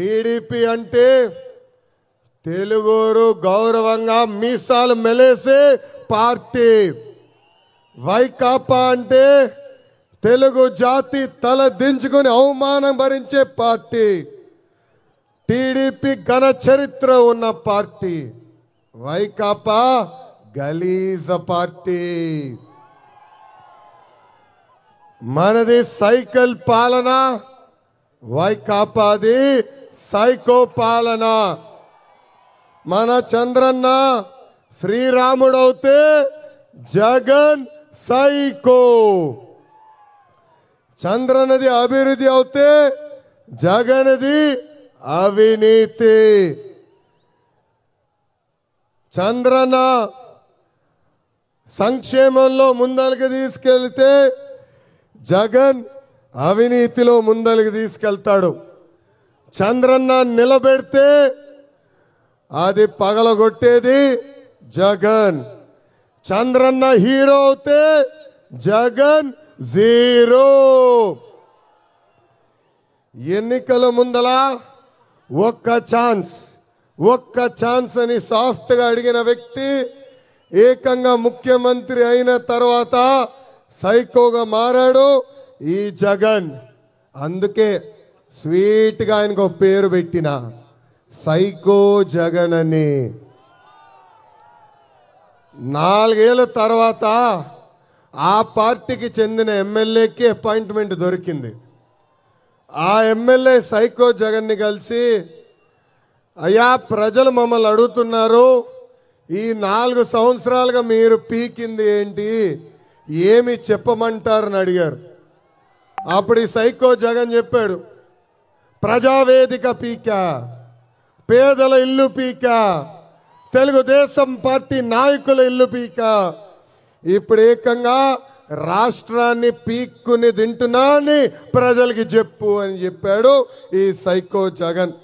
TDP అంటే తెలుగురు గౌరవంగా మీసాలు మెలేసే పార్టీ వైకాపా అంటే తెలుగు జాతి తల దించుకుని అవమానం భరించే పార్టీ టీడీపీ ఘన చరిత్ర ఉన్న పార్టీ వైకాపా గలీజ పార్టీ మనది సైకిల్ పాలన వైకాపాది సైకో పాలన మన చంద్రన్న శ్రీరాముడవుతే జగన్ సైకో చంద్రనది అభివృద్ధి అవుతే జగన్ది అవినీతి చంద్రన సంక్షేమంలో ముందలకి తీసుకెళ్తే జగన్ అవినీతిలో ముందలకి తీసుకెళ్తాడు చంద్రన్న నిలబెడితే అది పగలగొట్టేది జగన్ చంద్రన్న హీరో అవుతే జగన్ జీరో ఎన్నికల ముందల ఒక్క ఛాన్స్ ఒక్క ఛాన్స్ అని సాఫ్ట్గా అడిగిన వ్యక్తి ఏకంగా ముఖ్యమంత్రి అయిన తర్వాత సైకోగా మారాడు ఈ జగన్ అందుకే స్వీట్గా ఆయనకు ఒక పేరు పెట్టిన సైకో జగన్ అని నాలుగేళ్ళ తర్వాత ఆ పార్టీకి చెందిన ఎమ్మెల్యేకి అపాయింట్మెంట్ దొరికింది ఆ ఎమ్మెల్యే సైకో జగన్ని కలిసి అయ్యా ప్రజలు మమ్మల్ని అడుగుతున్నారు ఈ నాలుగు సంవత్సరాలుగా మీరు పీకింది ఏంటి ఏమి చెప్పమంటారని అడిగారు అప్పుడు ఈ సైకో జగన్ చెప్పాడు ప్రజావేదిక పీక పేదల ఇల్లు పీక తెలుగుదేశం పార్టీ నాయకుల ఇల్లు పీక ఇప్పుడు ఏకంగా రాష్ట్రాన్ని పీక్కుని తింటున్నా అని ప్రజలకి చెప్పు అని చెప్పాడు ఈ సైకో జగన్